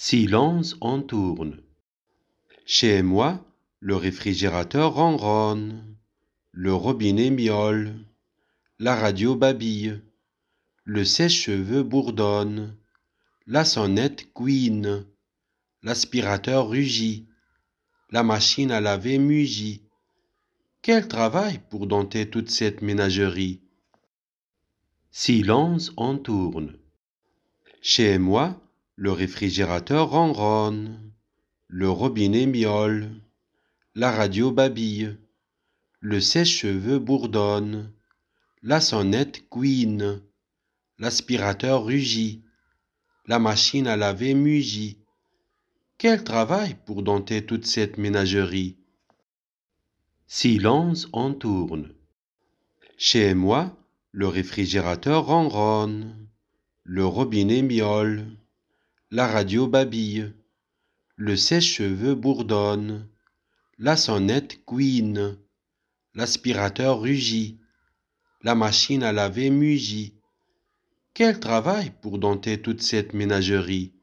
Silence, EN tourne. Chez moi, le réfrigérateur ronronne, le robinet miaule, la radio babille, le sèche-cheveux bourdonne, la sonnette couine, l'aspirateur rugit, la machine à laver mugit. Quel travail pour dompter toute cette ménagerie. Silence, EN tourne. Chez moi, le réfrigérateur ronronne. Le robinet miaule. La radio babille. Le sèche-cheveux bourdonne. La sonnette couine. L'aspirateur rugit. La machine à laver mugit. Quel travail pour dompter toute cette ménagerie. Silence en tourne. Chez moi, le réfrigérateur ronronne. Le robinet miaule. La radio babille. Le sèche-cheveux bourdonne. La sonnette couine. L'aspirateur rugit. La machine à laver mugit. Quel travail pour dompter toute cette ménagerie.